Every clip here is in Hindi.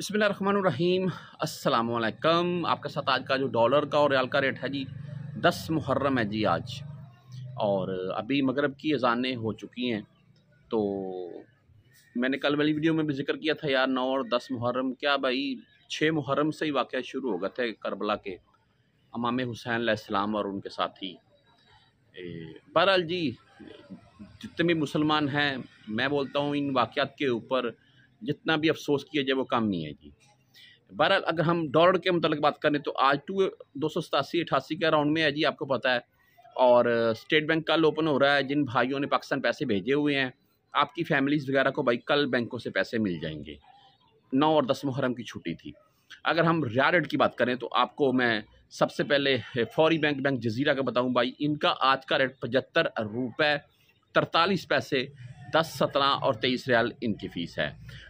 बसमीम अल्लाम आपके साथ आज का जो डॉलर का और रियाल का रेट है जी दस मुहर्रम है जी आज और अभी मगरब की अजानें हो चुकी हैं तो मैंने कल वाली वीडियो में भी जिक्र किया था यार नौ और दस मुहर्रम क्या भाई छः मुहर्रम से ही वाक़ शुरू हो गए थे करबला के अमाम हुसैन आसलम और उनके ही बहरहाल जी जितने भी मुसलमान हैं मैं बोलता हूँ इन वाक़ के ऊपर जितना भी अफसोस किया जाए वो काम नहीं है जी बहरहाल अगर हम डॉलर के मतलब बात करें तो आज टू दो सौ सतासी अठासी के अराउंड में है जी आपको पता है और स्टेट बैंक कल ओपन हो रहा है जिन भाइयों ने पाकिस्तान पैसे भेजे हुए हैं आपकी फैमिलीज़ वगैरह को भाई कल बैंकों से पैसे मिल जाएंगे नौ और दस मुहर्रम की छुट्टी थी अगर हम रिया की बात करें तो आपको मैं सबसे पहले फौरी बैंक बैंक जजीरा का बताऊं भाई इनका आज का रेट पचहत्तर रुपये तरतालीस पैसे दस सत्रह और तेईस रियाल इनकी फ़ीस है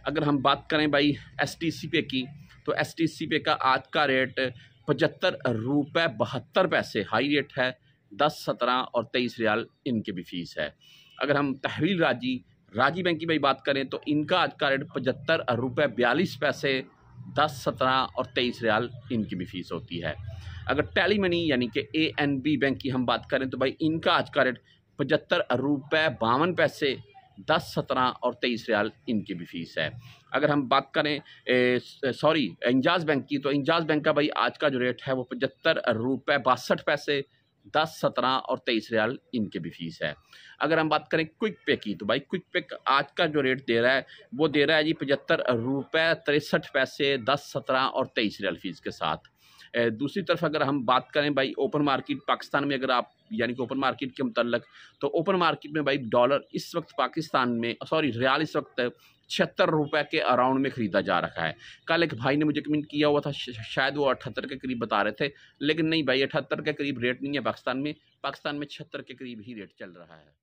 अगर हम बात करें भाई एस टी सी पे की तो एस टी सी पे का आज का रेट पचहत्तर रुपये बहत्तर पैसे हाई रेट है दस सत्रह और तेईस रियाल इनकी भी फ़ीस है अगर हम तहवील राजी राजी बैंक की भाई बात करें तो इनका आज का रेट पचहत्तर रुपये बयालीस पैसे दस सत्रह और तेईस रियाल इनकी भी फ़ीस होती है अगर टैली मनी यानी कि ए एन बी बैंक की हम बात करें तो भाई इनका आज का रेट पचहत्तर रुपये बावन पैसे दस सत्रह और तेईस रियाल इनकी भी फ़ीस है अगर हम बात करें सॉरी इंजाज बैंक की तो इंजाज बैंक का भाई आज का जो रेट है वो पचहत्तर रुपये बासठ पैसे दस सत्रह और तेईस रियाल इनके भी फीस है अगर हम बात करें क्विक पे की तो भाई क्विक पे आज का जो रेट दे रहा है वो दे रहा है जी पचहत्तर रुपये तिरसठ पैसे दस सत्रह और तेईस रियाल फीस के साथ दूसरी तरफ अगर हम बात करें भाई ओपन मार्केट पाकिस्तान में अगर आप यानी कि ओपन मार्केट के मतलब तो ओपन मार्केट में भाई डॉलर इस वक्त पाकिस्तान में सॉरी रियाल इस वक्त छिहत्तर रुपए के अराउंड में ख़रीदा जा रहा है कल एक भाई ने मुझे कमेंट किया हुआ था शायद वो अठहत्तर के करीब बता रहे थे लेकिन नहीं भाई अठहत्तर के करीब रेट नहीं है पाकिस्तान में पाकिस्तान में छिहत्तर के करीब ही रेट चल रहा है